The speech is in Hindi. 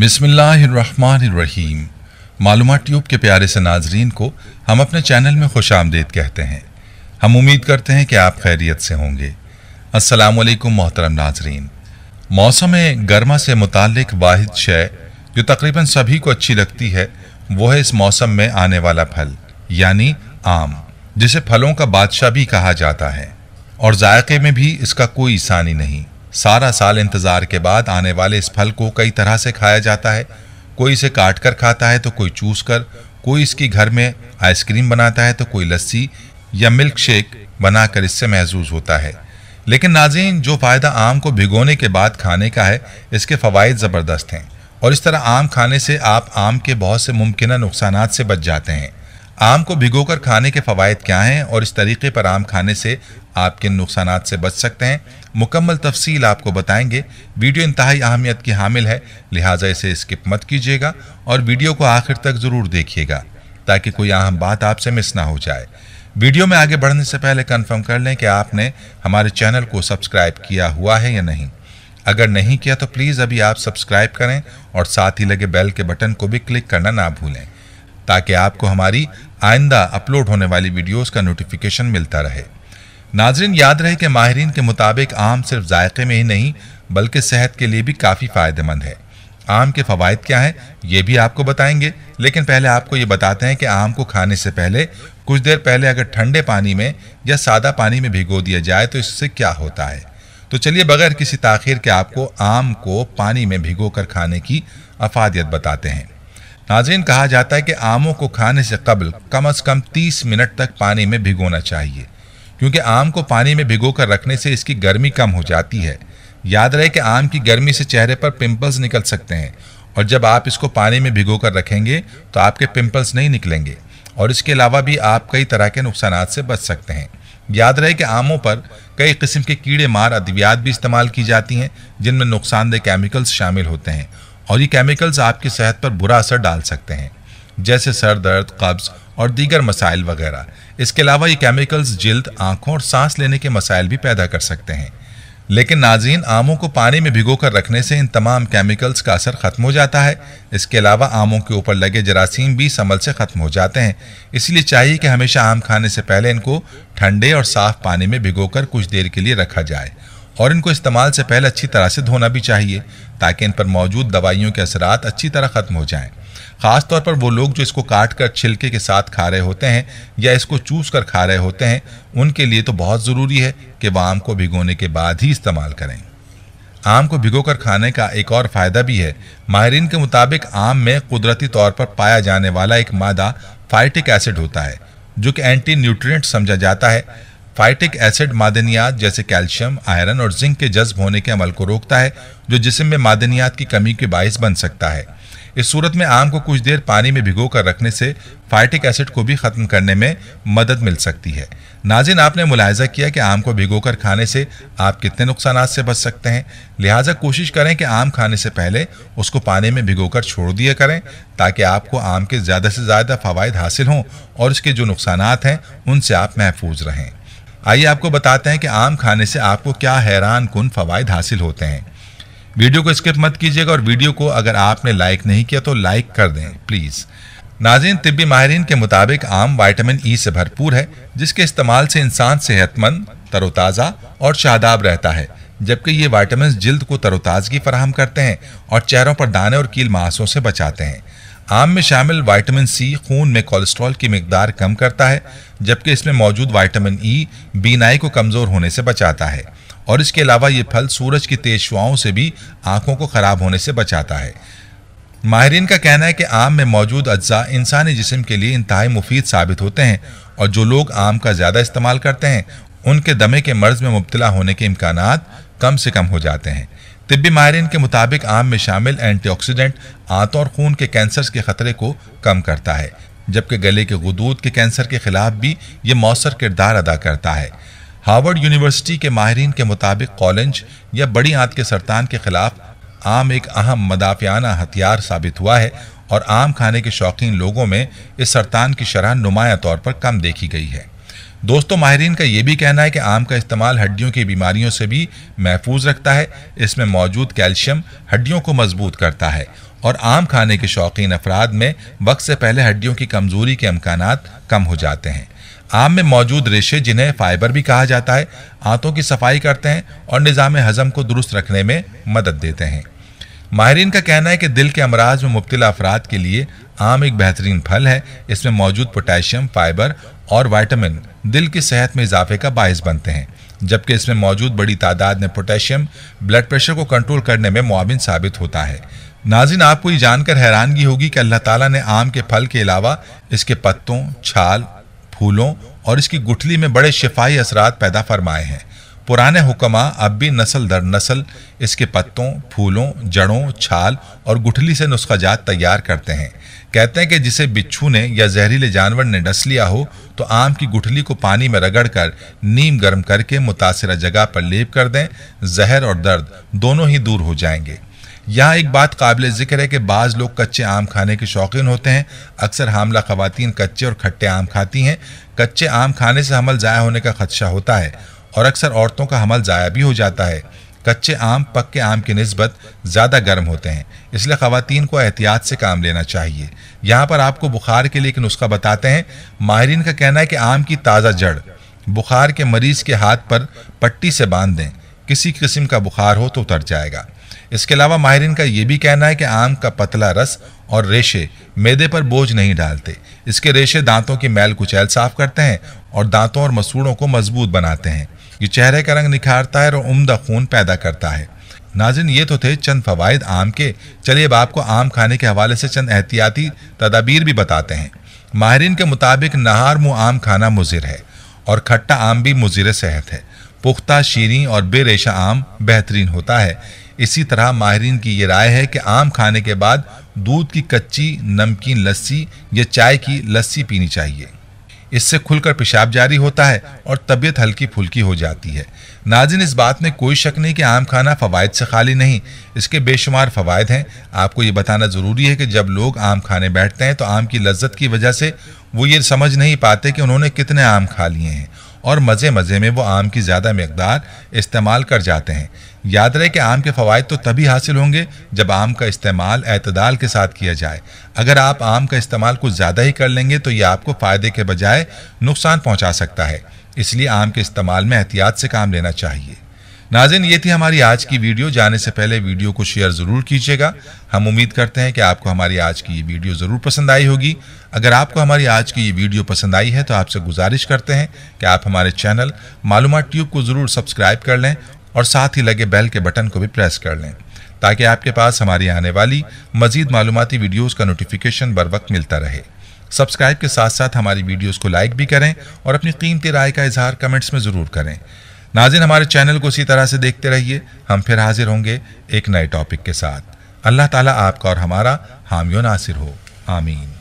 बिसमीम मालूम ट्यूब के प्यारे से नाजरीन को हम अपने चैनल में खुश आमदेद कहते हैं हम उम्मीद करते हैं कि आप खैरियत से होंगे असलकुम मोहतरम नाजरीन मौसम गर्मा से मुतक वाद शय जो तकरीबन सभी को अच्छी लगती है वो है इस मौसम में आने वाला फल यानी आम जिसे फलों का बादशाह भी कहा जाता है और जायके में भी इसका कोई आसानी नहीं सारा साल इंतज़ार के बाद आने वाले इस फल को कई तरह से खाया जाता है कोई इसे काट कर खाता है तो कोई चूस कर कोई इसकी घर में आइसक्रीम बनाता है तो कोई लस्सी या मिल्क शेक बनाकर इससे महजूज होता है लेकिन नाजीन जो फ़ायदा आम को भिगोने के बाद खाने का है इसके फ़वाद ज़बरदस्त हैं और इस तरह आम खाने से आप आम के बहुत से मुमकिन नुकसान से बच जाते हैं आम को भिगोकर खाने के फ़वाद क्या हैं और इस तरीके पर आम खाने से आप किन नुकसान से बच सकते हैं मुकम्मल तफसील आपको बताएंगे वीडियो इंतहाई अहमियत की हामिल है लिहाजा इसे स्किप मत कीजिएगा और वीडियो को आखिर तक ज़रूर देखिएगा ताकि कोई अहम बात आपसे मिस ना हो जाए वीडियो में आगे बढ़ने से पहले कन्फर्म कर लें कि आपने हमारे चैनल को सब्सक्राइब किया हुआ है या नहीं अगर नहीं किया तो प्लीज़ अभी आप सब्सक्राइब करें और साथ ही लगे बेल के बटन को भी क्लिक करना ना भूलें ताकि आपको हमारी आइंदा अपलोड होने वाली वीडियोस का नोटिफिकेशन मिलता रहे नाजरीन याद रहे कि माहरीन के मुताबिक आम सिर्फ जायके में ही नहीं बल्कि सेहत के लिए भी काफ़ी फ़ायदेमंद है आम के फ़वाद क्या हैं ये भी आपको बताएंगे लेकिन पहले आपको ये बताते हैं कि आम को खाने से पहले कुछ देर पहले अगर ठंडे पानी में या सादा पानी में भिगो दिया जाए तो इससे क्या होता है तो चलिए बगैर किसी ताखिर के आपको आम को पानी में भिगो कर खाने की अफादियत बताते हैं नाजरीन कहा जाता है कि आमों को खाने से कबल कम अज़ कम तीस मिनट तक पानी में भिगोना चाहिए क्योंकि आम को पानी में भिगो कर रखने से इसकी गर्मी कम हो जाती है याद रहे कि आम की गर्मी से चेहरे पर पिंपल्स निकल सकते हैं और जब आप इसको पानी में भिगो कर रखेंगे तो आपके पिंपल्स नहीं निकलेंगे और इसके अलावा भी आप कई तरह के नुकसान से बच सकते हैं याद रहे कि आमों पर कई किस्म के कीड़े मार अद्वियात भी इस्तेमाल की जाती हैं जिनमें नुकसानदेह केमिकल्स शामिल होते हैं और ये केमिकल्स आपकी सेहत पर बुरा असर डाल सकते हैं जैसे सर दर्द कब्ज़ और दीगर मसाइल वगैरह इसके अलावा ये केमिकल्स जल्द आँखों और सांस लेने के मसाइल भी पैदा कर सकते हैं लेकिन नाजीन आमों को पानी में भिगो कर रखने से इन तमाम केमिकल्स का असर ख़त्म हो जाता है इसके अलावा आमों के ऊपर लगे जरासीम भी संभल से ख़त्म हो जाते हैं इसलिए चाहिए कि हमेशा आम खाने से पहले इनको ठंडे और साफ़ पानी में भिगो कर कुछ देर के लिए रखा जाए और इनको इस्तेमाल से पहले अच्छी तरह से धोना भी चाहिए ताकि इन पर मौजूद दवाइयों के असरात अच्छी तरह ख़त्म हो जाएं। तौर पर वो लोग जो इसको काट कर छिलके के साथ खा रहे होते हैं या इसको चूस कर खा रहे होते हैं उनके लिए तो बहुत ज़रूरी है कि वह आम को भिगोने के बाद ही इस्तेमाल करें आम को भिगोकर खाने का एक और फ़ायदा भी है माहरीन के मुताबिक आम में कुदरती तौर पर पाया जाने वाला एक मादा फाइटिक एसिड होता है जो कि एंटी न्यूट्रिएंट समझा जाता है फाइटिक एसिड मादनियात जैसे कैल्शियम आयरन और जिंक के जज्ब होने के अमल को रोकता है जो जिसम में मादनियात की कमी के बायस बन सकता है इस सूरत में आम को कुछ देर पानी में भिगो कर रखने से फाइटिक एसिड को भी ख़त्म करने में मदद मिल सकती है नाजिन आपने मुलायजा किया कि आम को भिगो कर खाने से आप कितने नुकसान से बच सकते हैं लिहाजा कोशिश करें कि आम खाने से पहले उसको पानी में भिगो कर छोड़ दिया करें ताकि आपको आम के ज़्यादा से ज़्यादा फ़वाद हासिल हों और इसके जो नुकसान हैं उनसे आप महफूज रहें आइए आपको बताते हैं कि आम खाने से आपको क्या हैरान कन फ़वाद हासिल होते हैं वीडियो को स्किप मत कीजिएगा और वीडियो को अगर आपने लाइक नहीं किया तो लाइक कर दें प्लीज़ नाजिन तिब्बी माहरीन के मुताबिक आम वाइटामिन ई से भरपूर है जिसके इस्तेमाल से इंसान सेहतमंद तरोताज़ा और शादाब रहता है जबकि ये वाइटामिन जल्द को तरोताजगी फराहम करते हैं और चेहरों पर दाने और कील मांसों से बचाते हैं आम में शामिल विटामिन सी खून में कोलेस्ट्रॉल की मकदार कम करता है जबकि इसमें मौजूद वाइटामिन ई बीनाई को कमज़ोर होने से बचाता है और इसके अलावा ये फल सूरज की तेज शुआओं से भी आँखों को ख़राब होने से बचाता है माहरीन का कहना है कि आम में मौजूद अज्जा इंसानी जिसम के लिए इंतहाई मुफीद साबित होते हैं और जो लोग आम का ज़्यादा इस्तेमाल करते हैं उनके दमे के मर्ज में मुबतला होने के इम्कान कम से कम हो जाते हैं तिबी माहरीन के मुताबिक आम में शामिल एंटीऑक्सीडेंट आंतों और खून के कैंसर के खतरे को कम करता है जबकि गले के गदूद के कैंसर के खिलाफ भी ये मौसर किरदार अदा करता है हार्वर्ड यूनिवर्सिटी के माहरीन के मुताबिक कॉलेंज या बड़ी आंत के सरतान के खिलाफ आम एक अहम मदाफियाना हथियार साबित हुआ है और आम खाने के शौकीन लोगों में इस सरतान की शरह नुमाया तौर पर कम देखी गई है दोस्तों माहरीन का ये भी कहना है कि आम का इस्तेमाल हड्डियों की बीमारियों से भी महफूज रखता है इसमें मौजूद कैल्शियम हड्डियों को मजबूत करता है और आम खाने के शौकीन अफराद में वक्त से पहले हड्डियों की कमजोरी के अमकान कम हो जाते हैं आम में मौजूद रेशे जिन्हें फाइबर भी कहा जाता है आंतों की सफाई करते हैं और निज़ाम हज़म को दुरुस्त रखने में मदद देते हैं माहरीन का कहना है कि दिल के अमराज में मुबतला अफराद के लिए आम एक बेहतरीन फल है इसमें मौजूद पोटेशियम फाइबर और वाइटामिन दिल की सेहत में इजाफे का बायस बनते हैं जबकि इसमें मौजूद बड़ी तादाद में पोटेशियम ब्लड प्रेशर को कंट्रोल करने में मुआविन साबित होता है नाजिन आपको ये जानकर हैरानगी होगी कि अल्लाह ताला ने आम के फल के अलावा इसके पत्तों छाल फूलों और इसकी गुठली में बड़े शिफाई असरात पैदा फरमाए हैं पुराने हुक्मा अब भी नस्ल दर नस्ल इसके पत्तों फूलों जड़ों छाल और गुठली से नुस्खा जात तैयार करते हैं कहते हैं कि जिसे बिच्छू ने या जहरीले जानवर ने डस लिया हो तो आम की गुठली को पानी में रगड़कर नीम गर्म करके मुतासर जगह पर लेप कर दें जहर और दर्द दोनों ही दूर हो जाएंगे यहाँ एक बात काबिल जिक्र है कि बाज़ लोग कच्चे आम खाने के शौकीन होते हैं अक्सर हामला खवतिन कच्चे और खट्टे आम खाती हैं कच्चे आम खाने से हमल ज़ाया होने का खदशा होता है और अक्सर औरतों का हमल ज़ाया भी हो जाता है कच्चे आम पक्के आम की नस्बत ज़्यादा गर्म होते हैं इसलिए ख़वान को एहतियात से काम लेना चाहिए यहाँ पर आपको बुखार के लिए एक नुस्खा बताते हैं माहरीन का कहना है कि आम की ताज़ा जड़ बुखार के मरीज़ के हाथ पर पट्टी से बांध दें किसी किस्म का बुखार हो तो उतर जाएगा इसके अलावा माहरीन का ये भी कहना है कि आम का पतला रस और रेशे मैदे पर बोझ नहीं डालते इसके रेशे दांतों की मैल कुचैल साफ करते हैं और दांतों और मसूड़ों को मजबूत बनाते हैं ये चेहरे का रंग निखारता है और उम्दा खून पैदा करता है नाजिन ये तो थे चंद फ़वाद आम के चलिए अब आपको आम खाने के हवाले से चंद एहतियाती तदाबीर भी बताते हैं माहरीन के मुताबिक नहार मुँह आम खाना मुजिर है और खट्टा आम भी मुजिर सेहत है पुख्ता शीरी और बेरेशा आम बेहतरीन होता है इसी तरह माहरीन की ये राय है कि आम खाने के बाद दूध की कच्ची नमकीन लस्सी या चाय की लस्सी पीनी चाहिए इससे खुलकर पेशाब जारी होता है और तबीयत हल्की फुल्की हो जाती है नाजिन इस बात में कोई शक नहीं कि आम खाना फ़वाद से खाली नहीं इसके बेशुमार फ़वाद हैं आपको ये बताना ज़रूरी है कि जब लोग आम खाने बैठते हैं तो आम की लज्जत की वजह से वो ये समझ नहीं पाते कि उन्होंने कितने आम खा लिए हैं और मज़े मज़े में वो आम की ज़्यादा मकदार इस्तेमाल कर जाते हैं याद रहे कि आम के फ़वाद तो तभी हासिल होंगे जब आम का इस्तेमाल अतदाल के साथ किया जाए अगर आप आम का इस्तेमाल कुछ ज़्यादा ही कर लेंगे तो ये आपको फ़ायदे के बजाय नुकसान पहुँचा सकता है इसलिए आम के इस्तेमाल में एहतियात से काम लेना चाहिए नाजिन ये थी हमारी आज की वीडियो जाने से पहले वीडियो को शेयर ज़रूर कीजिएगा हम उम्मीद करते हैं कि आपको हमारी आज की ये वीडियो ज़रूर पसंद आई होगी अगर आपको हमारी आज की ये वीडियो पसंद आई है तो आपसे गुजारिश करते हैं कि आप हमारे चैनल मालूम ट्यूब को ज़रूर सब्सक्राइब कर लें और साथ ही लगे बेल के बटन को भी प्रेस कर लें ताकि आपके पास हमारी आने वाली मजीद मालूमती वीडियोज़ का नोटिफिकेशन बर वक्त मिलता रहे सब्सक्राइब के साथ साथ हमारी वीडियोज़ को लाइक भी करें और अपनी कीमती राय का इजहार कमेंट्स में ज़रूर करें नाजिन हमारे चैनल को इसी तरह से देखते रहिए हम फिर हाजिर होंगे एक नए टॉपिक के साथ अल्लाह ताला आपका और हमारा हामियो नासिर हो आमीन